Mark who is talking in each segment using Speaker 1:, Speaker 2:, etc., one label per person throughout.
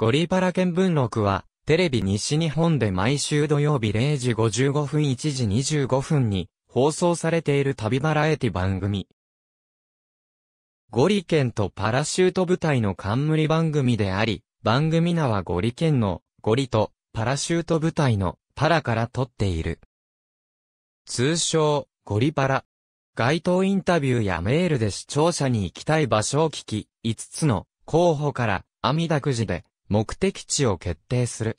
Speaker 1: ゴリパラ見聞録は、テレビ西日本で毎週土曜日0時55分1時25分に放送されている旅バラエティ番組。ゴリ県とパラシュート部隊の冠番組であり、番組名はゴリ県のゴリとパラシュート部隊のパラから取っている。通称、ゴリパラ。街頭インタビューやメールで視聴者に行きたい場所を聞き、5つの候補から、網田くじで目的地を決定する。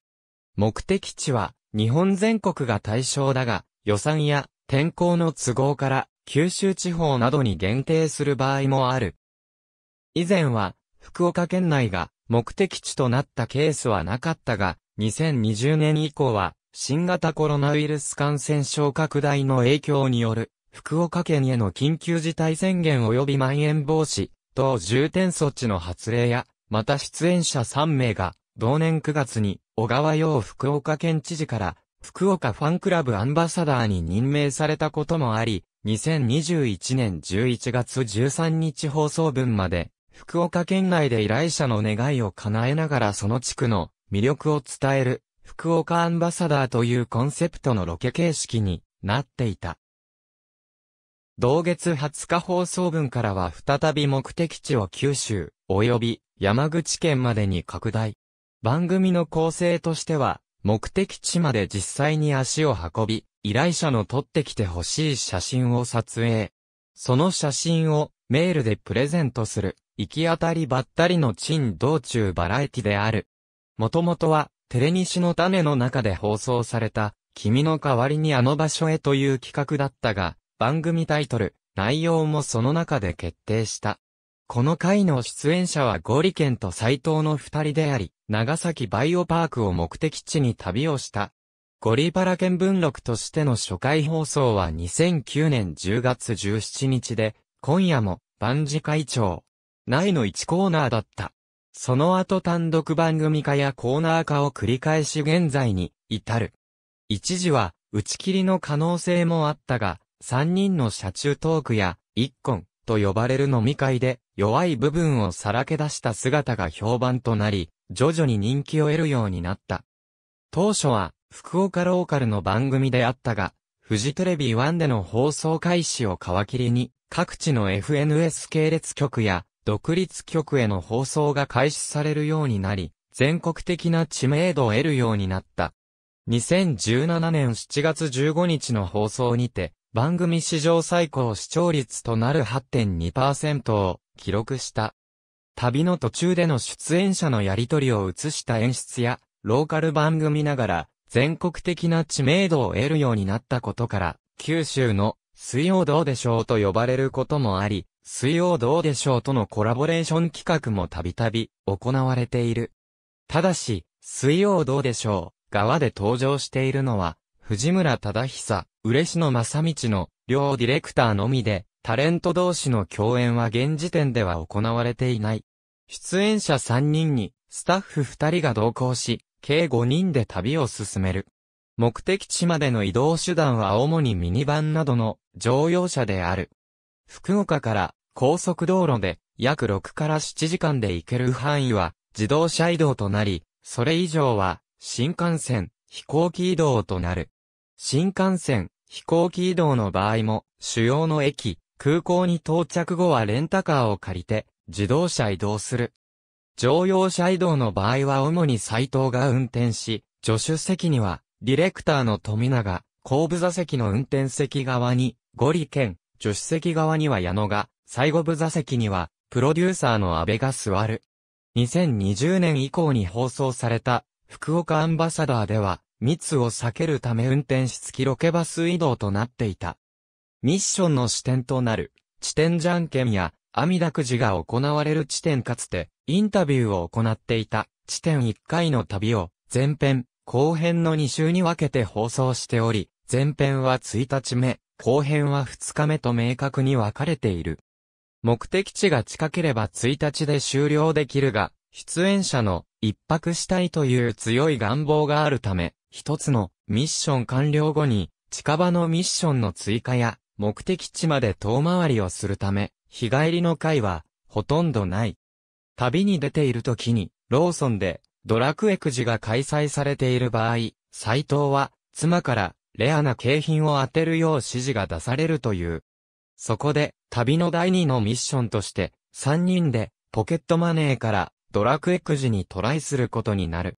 Speaker 1: 目的地は日本全国が対象だが、予算や天候の都合から九州地方などに限定する場合もある。以前は福岡県内が目的地となったケースはなかったが、2020年以降は新型コロナウイルス感染症拡大の影響による福岡県への緊急事態宣言及びまん延防止等重点措置の発令やまた出演者3名が、同年9月に、小川洋福岡県知事から、福岡ファンクラブアンバサダーに任命されたこともあり、2021年11月13日放送分まで、福岡県内で依頼者の願いを叶えながらその地区の魅力を伝える、福岡アンバサダーというコンセプトのロケ形式になっていた。同月20日放送分からは再び目的地を九州、及び山口県までに拡大。番組の構成としては、目的地まで実際に足を運び、依頼者の撮ってきてほしい写真を撮影。その写真をメールでプレゼントする、行き当たりばったりの珍道中バラエティである。もともとは、テレ西の種の中で放送された、君の代わりにあの場所へという企画だったが、番組タイトル、内容もその中で決定した。この回の出演者はゴリケンと斎藤の二人であり、長崎バイオパークを目的地に旅をした。ゴリパラ県文録としての初回放送は2009年10月17日で、今夜も、万事会長、内の1コーナーだった。その後単独番組化やコーナー化を繰り返し現在に、至る。一時は、打ち切りの可能性もあったが、三人の車中トークや、一婚と呼ばれる飲み会で、弱い部分をさらけ出した姿が評判となり、徐々に人気を得るようになった。当初は、福岡ローカルの番組であったが、フジテレビ1での放送開始を皮切りに、各地の FNS 系列局や、独立局への放送が開始されるようになり、全国的な知名度を得るようになった。2017年7月15日の放送にて、番組史上最高視聴率となる8.2%を記録した。旅の途中での出演者のやりとりを映した演出や、ローカル番組ながら、全国的な知名度を得るようになったことから、九州の水曜どうでしょうと呼ばれることもあり、水曜どうでしょうとのコラボレーション企画もたびたび行われている。ただし、水曜どうでしょう側で登場しているのは、藤村忠久、嬉野正道の両ディレクターのみで、タレント同士の共演は現時点では行われていない。出演者3人に、スタッフ2人が同行し、計5人で旅を進める。目的地までの移動手段は主にミニバンなどの乗用車である。福岡から高速道路で約6から7時間で行ける範囲は自動車移動となり、それ以上は新幹線、飛行機移動となる。新幹線、飛行機移動の場合も、主要の駅、空港に到着後はレンタカーを借りて、自動車移動する。乗用車移動の場合は主に斎藤が運転し、助手席には、ディレクターの富永、後部座席の運転席側に、ゴリケン、助手席側には矢野が、最後部座席には、プロデューサーの安倍が座る。2020年以降に放送された、福岡アンバサダーでは、密を避けるため運転室付きロケバス移動となっていた。ミッションの視点となる、地点じゃんけんや、網陀くじが行われる地点かつて、インタビューを行っていた、地点1回の旅を、前編、後編の2週に分けて放送しており、前編は1日目、後編は2日目と明確に分かれている。目的地が近ければ1日で終了できるが、出演者の一泊したいという強い願望があるため、一つのミッション完了後に、近場のミッションの追加や、目的地まで遠回りをするため、日帰りの会は、ほとんどない。旅に出ている時に、ローソンで、ドラクエくじが開催されている場合、斎藤は、妻から、レアな景品を当てるよう指示が出されるという。そこで、旅の第二のミッションとして、3人で、ポケットマネーから、ドラクエくじにトライすることになる。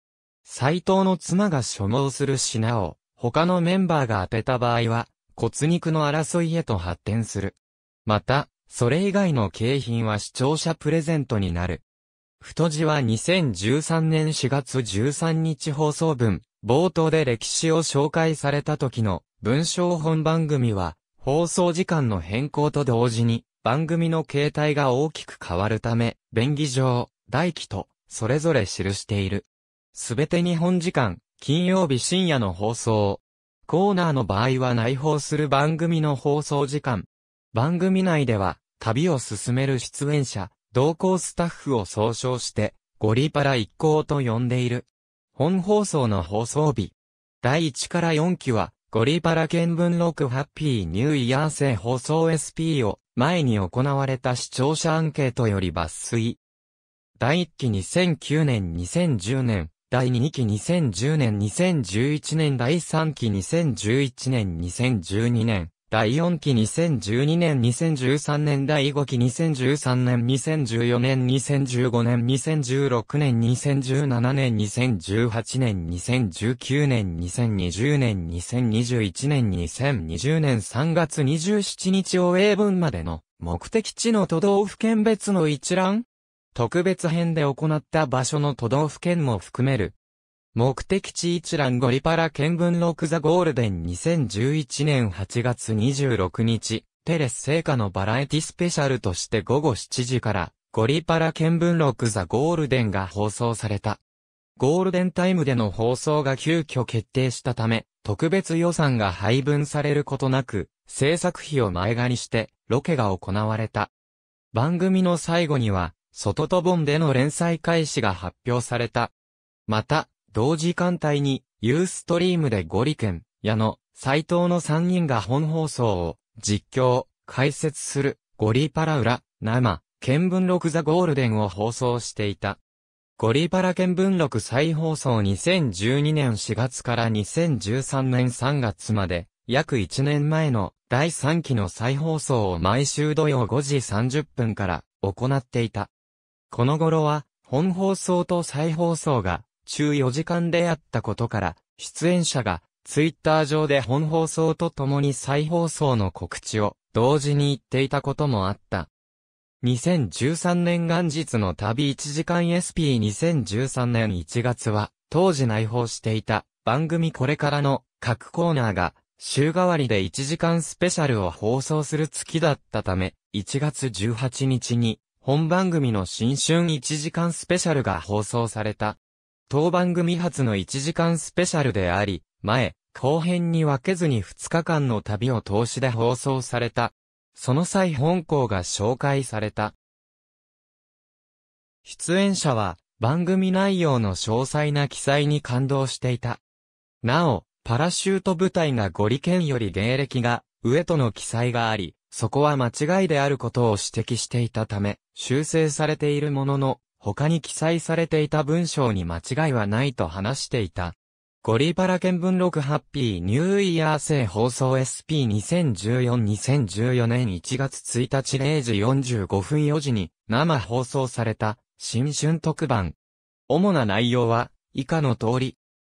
Speaker 1: 斎藤の妻が所望する品を、他のメンバーが当てた場合は、骨肉の争いへと発展する。また、それ以外の景品は視聴者プレゼントになる。太字は2013年4月13日放送分、冒頭で歴史を紹介された時の文章本番組は、放送時間の変更と同時に、番組の形態が大きく変わるため、便宜上、大記と、それぞれ記している。すべて日本時間、金曜日深夜の放送。コーナーの場合は内包する番組の放送時間。番組内では、旅を進める出演者、同行スタッフを総称して、ゴリパラ一行と呼んでいる。本放送の放送日。第1から4期は、ゴリパラ見聞録ハッピーニューイヤー制放送 SP を前に行われた視聴者アンケートより抜粋。第1期2009年2010年、第2期2010年2011年第3期2011年2012年第4期2012年2013年第5期2013年2014年2015年2016年2017年2018年2019年2020年2021年2020年3月27日を英文までの目的地の都道府県別の一覧特別編で行った場所の都道府県も含める。目的地一覧ゴリパラ見聞録ザゴールデン2011年8月26日、テレス聖火のバラエティスペシャルとして午後7時から、ゴリパラ見聞録ザゴールデンが放送された。ゴールデンタイムでの放送が急遽決定したため、特別予算が配分されることなく、制作費を前借りして、ロケが行われた。番組の最後には、外と本での連載開始が発表された。また、同時間帯に、ユーストリームでゴリケン、矢野、斎藤の3人が本放送を、実況、解説する、ゴリパラ裏、生、見聞録ザゴールデンを放送していた。ゴリパラ見聞録再放送2012年4月から2013年3月まで、約1年前の第3期の再放送を毎週土曜5時30分から行っていた。この頃は、本放送と再放送が、中4時間であったことから、出演者が、ツイッター上で本放送と共に再放送の告知を、同時に言っていたこともあった。2013年元日の旅1時間 SP2013 年1月は、当時内放していた番組これからの各コーナーが週替わりで1時間スペシャルを放送する月だったため、1月18日に本番組の新春1時間スペシャルが放送された。当番組初の1時間スペシャルであり、前、後編に分けずに2日間の旅を通しで放送された。その際本校が紹介された。出演者は、番組内容の詳細な記載に感動していた。なお、パラシュート部隊がゴリ県より芸歴が、上との記載があり、そこは間違いであることを指摘していたため、修正されているものの、他に記載されていた文章に間違いはないと話していた。ゴリパラ見聞録ハッピーニューイヤー製放送 SP2014-2014 年1月1日0時45分4時に生放送された新春特番。主な内容は以下の通り。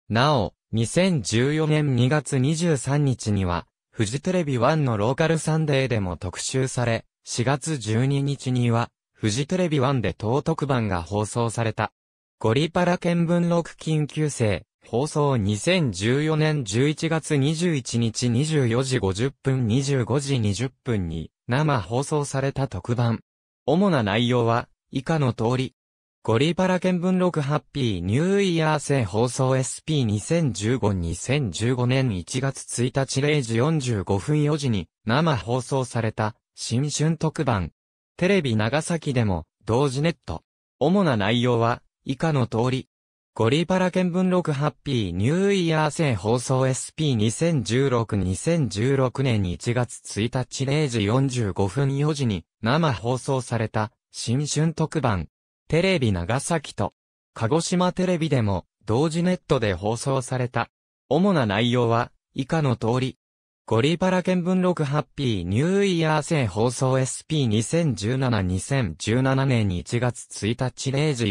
Speaker 1: なお、2014年2月23日にはフジテレビ1のローカルサンデーでも特集され、4月12日には、フジテレビ1で当特番が放送された。ゴリパラ見聞録緊急生、放送2014年11月21日24時50分25時20分に生放送された特番。主な内容は以下の通り、ゴリパラ見聞録ハッピーニューイヤー製放送 SP2015-2015 年1月1日0時45分4時に生放送された新春特番。テレビ長崎でも同時ネット。主な内容は以下の通り。ゴリパラ見聞録ハッピーニューイヤー製放送 SP2016-2016 年1月1日0時45分4時に生放送された新春特番。テレビ長崎と、鹿児島テレビでも、同時ネットで放送された。主な内容は、以下の通り。ゴリパラ見聞録ハッピーニューイヤー制放送 SP2017-2017 年1月1日0時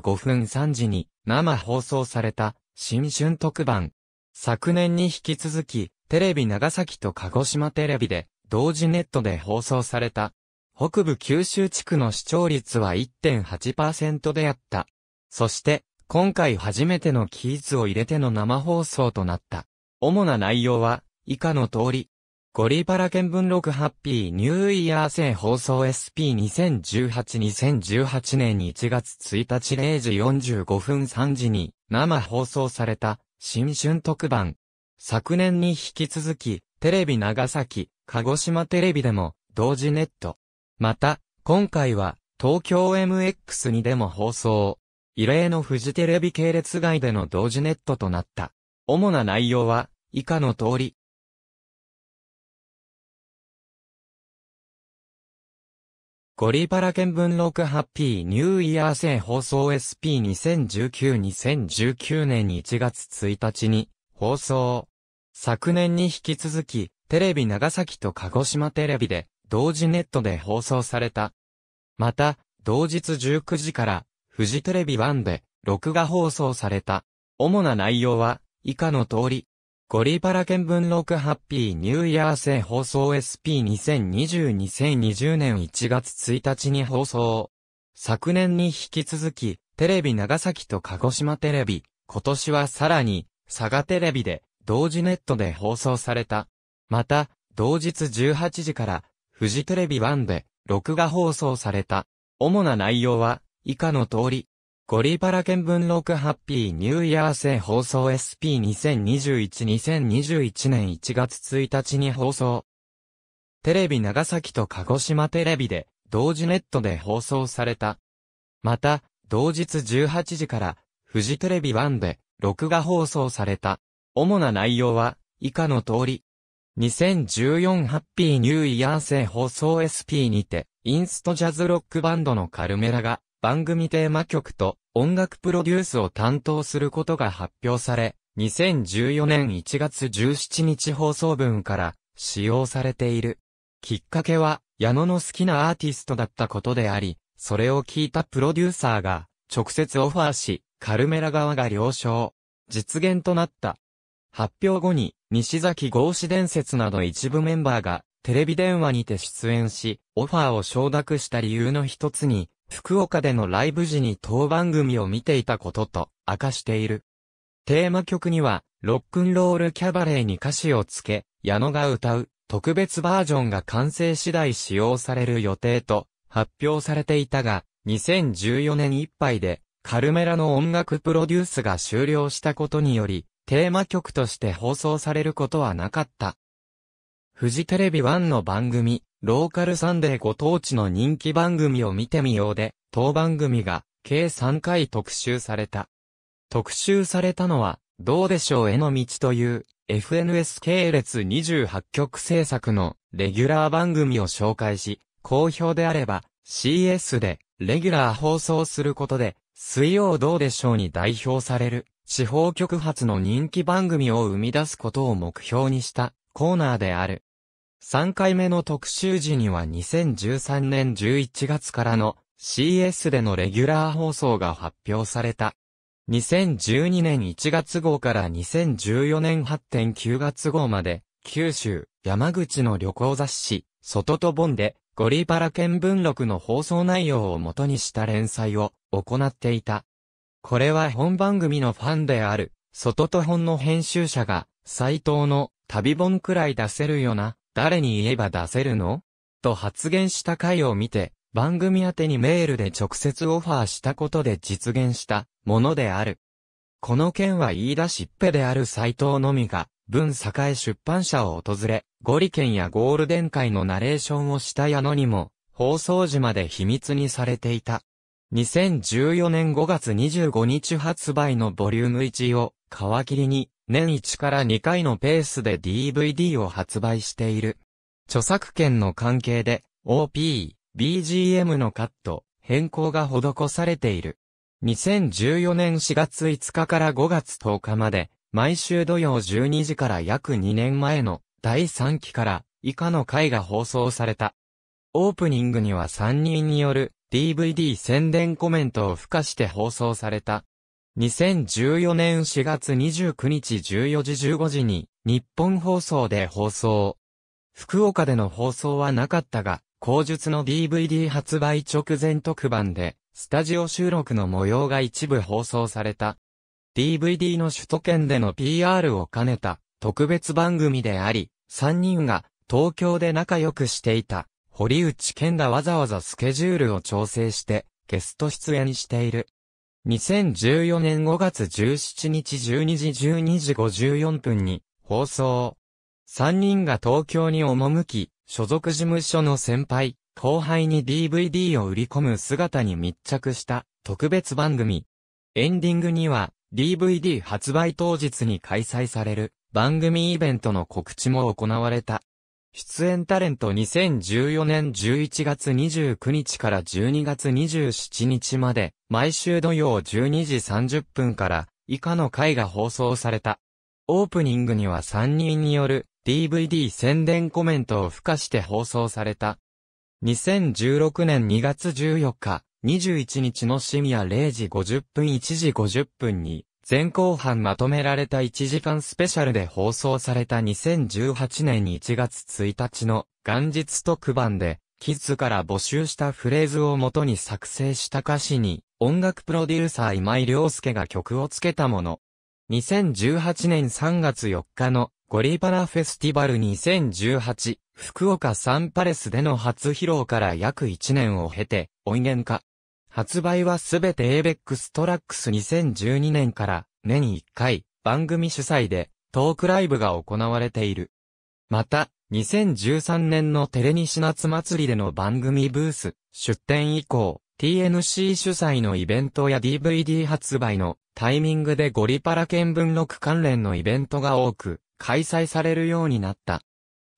Speaker 1: 45分3時に生放送された新春特番。昨年に引き続きテレビ長崎と鹿児島テレビで同時ネットで放送された北部九州地区の視聴率は1.8%であった。そして、今回初めてのキーズを入れての生放送となった。主な内容は、以下の通り。ゴリパラ見聞録ハッピーニューイヤー生放送 SP2018-2018 年1月1日0時45分3時に生放送された新春特番。昨年に引き続き、テレビ長崎、鹿児島テレビでも同時ネット、また、今回は、東京 MX にでも放送。異例のフジテレビ系列外での同時ネットとなった。主な内容は、以下の通り。ゴリパラ見聞録ハッピーニューイヤー生放送 SP2019-2019 年1月1日に放送。昨年に引き続き、テレビ長崎と鹿児島テレビで同時ネットで放送された。また、同日19時から、フジテレビ1で、録画放送された。主な内容は、以下の通り。ゴリパラ見聞録ハッピーニューイヤー製放送 SP2020-2020 年1月1日に放送。昨年に引き続き、テレビ長崎と鹿児島テレビ、今年はさらに、佐賀テレビで、同時ネットで放送された。また、同日18時から、フジテレビ1で、録画放送された。主な内容は、以下の通り。ゴリパラ見聞録ハッピーニューイヤー制放送 SP2021-2021 年1月1日に放送。テレビ長崎と鹿児島テレビで、同時ネットで放送された。また、同日18時から、フジテレビ1で、録画放送された。主な内容は、以下の通り。2014ハッピーニューイヤー生放送 SP にて、インストジャズロックバンドのカルメラが、番組テーマ曲と音楽プロデュースを担当することが発表され、2014年1月17日放送分から使用されている。きっかけは、矢野の好きなアーティストだったことであり、それを聞いたプロデューサーが、直接オファーし、カルメラ側が了承。実現となった。発表後に、西崎豪子伝説など一部メンバーが、テレビ電話にて出演し、オファーを承諾した理由の一つに、福岡でのライブ時に当番組を見ていたことと明かしている。テーマ曲には、ロックンロールキャバレーに歌詞をつけ、矢野が歌う特別バージョンが完成次第使用される予定と発表されていたが、2014年いっぱいでカルメラの音楽プロデュースが終了したことにより、テーマ曲として放送されることはなかった。フジテレビ1の番組、ローカルサンデーご当地の人気番組を見てみようで、当番組が計3回特集された。特集されたのは、どうでしょうへの道という、FNS 系列28曲制作のレギュラー番組を紹介し、好評であれば、CS でレギュラー放送することで、水曜どうでしょうに代表される。地方局発の人気番組を生み出すことを目標にしたコーナーである。3回目の特集時には2013年11月からの CS でのレギュラー放送が発表された。2012年1月号から2014年8.9月号まで、九州、山口の旅行雑誌、外とボンで、ゴリパラ見聞録の放送内容をもとにした連載を行っていた。これは本番組のファンである、外と本の編集者が、斎藤の旅本くらい出せるよな、誰に言えば出せるのと発言した回を見て、番組宛てにメールで直接オファーしたことで実現したものである。この件は言い出しっぺである斎藤のみが、文栄出版社を訪れ、ゴリケンやゴールデン会のナレーションをした矢野にも、放送時まで秘密にされていた。2014年5月25日発売のボリューム1を皮切りに年1から2回のペースで DVD を発売している。著作権の関係で OP、BGM のカット、変更が施されている。2014年4月5日から5月10日まで、毎週土曜12時から約2年前の第3期から以下の回が放送された。オープニングには3人による DVD 宣伝コメントを付加して放送された。2014年4月29日14時15時に日本放送で放送。福岡での放送はなかったが、口述の DVD 発売直前特番で、スタジオ収録の模様が一部放送された。DVD の首都圏での PR を兼ねた特別番組であり、3人が東京で仲良くしていた。堀内健がわざわざスケジュールを調整して、ゲスト出演している。2014年5月17日12時12時54分に放送。3人が東京に赴き、所属事務所の先輩、後輩に DVD を売り込む姿に密着した特別番組。エンディングには DVD 発売当日に開催される番組イベントの告知も行われた。出演タレント2014年11月29日から12月27日まで、毎週土曜12時30分から以下の回が放送された。オープニングには3人による DVD 宣伝コメントを付加して放送された。2016年2月14日、21日の深夜0時50分1時50分に、前後半まとめられた1時間スペシャルで放送された2018年1月1日の元日特番で、キッズから募集したフレーズを元に作成した歌詞に、音楽プロデューサー今井良介が曲をつけたもの。2018年3月4日のゴリパラフェスティバル2018福岡サンパレスでの初披露から約1年を経て音源化、発売はすべて ABEX トラックス2012年から年1回番組主催でトークライブが行われている。また、2013年のテレニシナツ祭りでの番組ブース出展以降、TNC 主催のイベントや DVD 発売のタイミングでゴリパラ見聞録関連のイベントが多く開催されるようになった。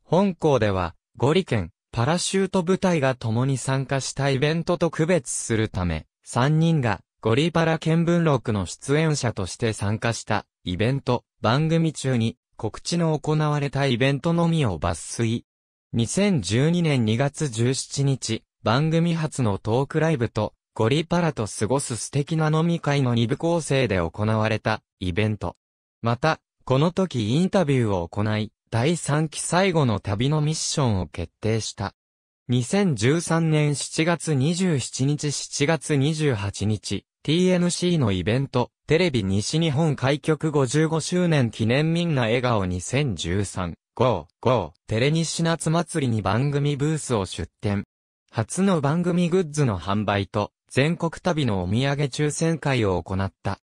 Speaker 1: 本校では、ゴリ県、パラシュート部隊が共に参加したイベントと区別するため、3人がゴリパラ見聞録の出演者として参加したイベント、番組中に告知の行われたイベントのみを抜粋。2012年2月17日、番組初のトークライブとゴリパラと過ごす素敵な飲み会の2部構成で行われたイベント。また、この時インタビューを行い、第3期最後の旅のミッションを決定した。2013年7月27日7月28日、TNC のイベント、テレビ西日本開局55周年記念みんな笑顔2013、5、5、テレニュ夏祭りに番組ブースを出展。初の番組グッズの販売と、全国旅のお土産抽選会を行った。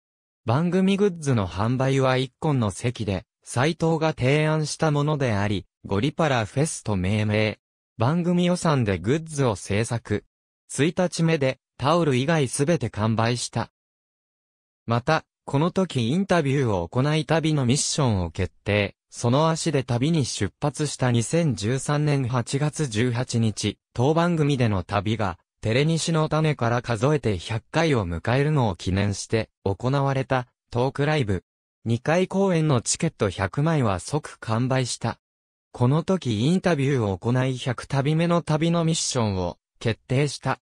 Speaker 1: 番組グッズの販売は1本の席で、斎藤が提案したものであり、ゴリパラフェスと命名。番組予算でグッズを制作。1日目でタオル以外すべて完売した。また、この時インタビューを行い旅のミッションを決定。その足で旅に出発した2013年8月18日、当番組での旅が、テレ西の種から数えて100回を迎えるのを記念して、行われた、トークライブ、2回公演のチケット100枚は即完売した。この時インタビューを行い100旅目の旅のミッションを決定した。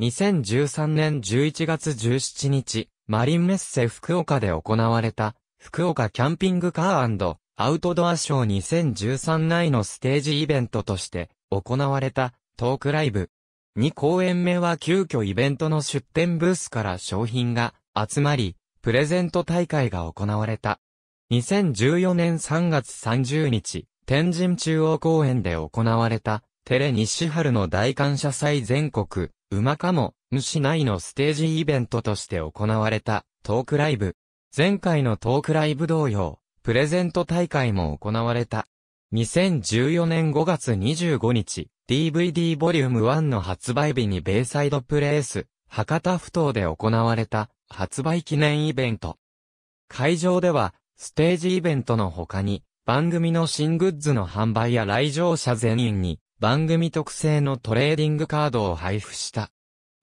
Speaker 1: 2013年11月17日、マリンメッセ福岡で行われた、福岡キャンピングカーアウトドアショー2013内のステージイベントとして行われたトークライブ。2公演目は急遽イベントの出展ブースから商品が集まり、プレゼント大会が行われた。2014年3月30日、天神中央公園で行われた、テレ西春の大感謝祭全国、馬かも、市内のステージイベントとして行われた、トークライブ。前回のトークライブ同様、プレゼント大会も行われた。2014年5月25日、DVD ボリューム1の発売日にベイサイドプレイス、博多不頭で行われた、発売記念イベント。会場では、ステージイベントの他に、番組の新グッズの販売や来場者全員に、番組特製のトレーディングカードを配布した。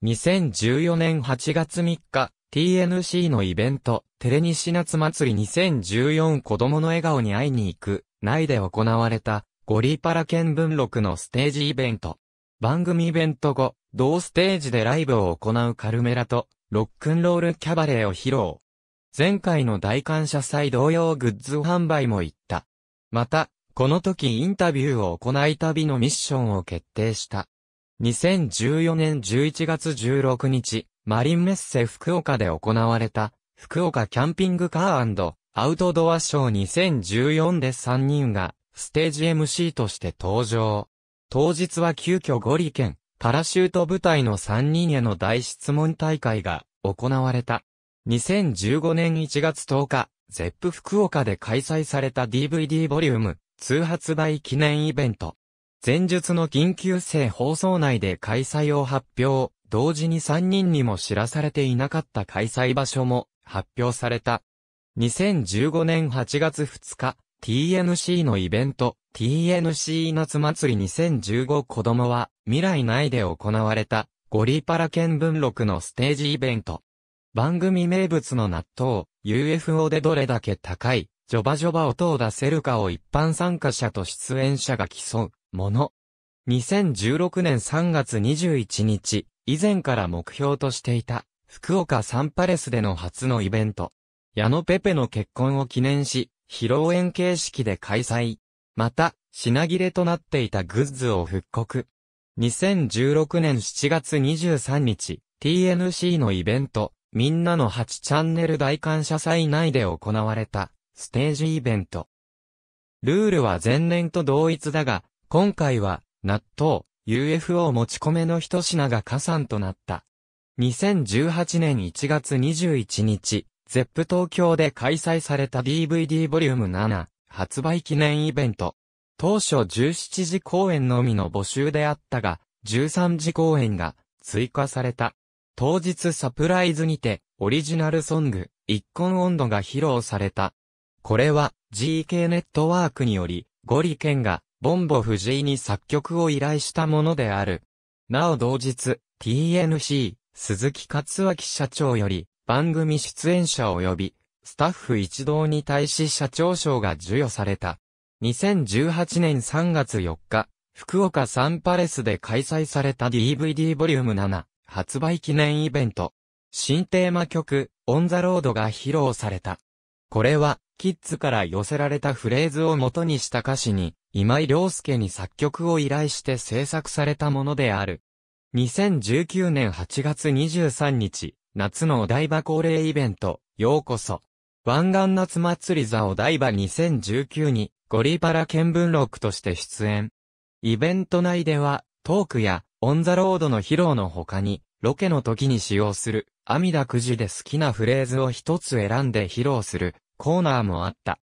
Speaker 1: 2014年8月3日、TNC のイベント、テレ西夏祭り2014子供の笑顔に会いに行く、内で行われた、ゴリパラ見聞録のステージイベント。番組イベント後、同ステージでライブを行うカルメラと、ロックンロールキャバレーを披露。前回の大感謝祭同様グッズ販売も行った。また、この時インタビューを行い旅のミッションを決定した。2014年11月16日、マリンメッセ福岡で行われた、福岡キャンピングカーアウトドアショー2014で3人が、ステージ MC として登場。当日は急遽ゴリケン、パラシュート部隊の3人への大質問大会が行われた。2015年1月10日、ゼップ福岡で開催された DVD ボリューム通発売記念イベント。前述の緊急性放送内で開催を発表、同時に3人にも知らされていなかった開催場所も発表された。2015年8月2日、TNC のイベント、TNC 夏祭り2015子供は、未来内で行われた、ゴリパラ見聞録のステージイベント。番組名物の納豆、UFO でどれだけ高い、ジョバジョバ音を出せるかを一般参加者と出演者が競う、もの。2016年3月21日、以前から目標としていた、福岡サンパレスでの初のイベント。矢野ペペの結婚を記念し、披露宴形式で開催。また、品切れとなっていたグッズを復刻。2016年7月23日、TNC のイベント、みんなの8チャンネル大感謝祭内で行われた、ステージイベント。ルールは前年と同一だが、今回は、納豆、UFO 持ち込めの一品が加算となった。2018年1月21日、ゼップ東京で開催された DVD ボリューム7発売記念イベント。当初17時公演のみの募集であったが、13時公演が追加された。当日サプライズにて、オリジナルソング、一婚温度が披露された。これは、GK ネットワークにより、ゴリケンが、ボンボ藤井に作曲を依頼したものである。なお同日、TNC、鈴木勝明社長より、番組出演者及び、スタッフ一同に対し社長賞が授与された。2018年3月4日、福岡サンパレスで開催された DVD ボリューム7発売記念イベント。新テーマ曲、オンザロードが披露された。これは、キッズから寄せられたフレーズを元にした歌詞に、今井良介に作曲を依頼して制作されたものである。2019年8月23日、夏のお台場恒例イベント、ようこそ。湾岸夏祭り座お台場2019にゴリパラ見聞録として出演。イベント内では、トークや、オンザロードの披露の他に、ロケの時に使用する、阿弥陀くじで好きなフレーズを一つ選んで披露する、コーナーもあった。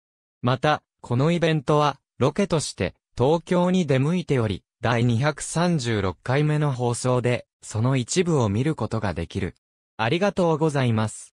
Speaker 1: また、このイベントは、ロケとして、東京に出向いており、第236回目の放送で、その一部を見ることができる。ありがとうございます。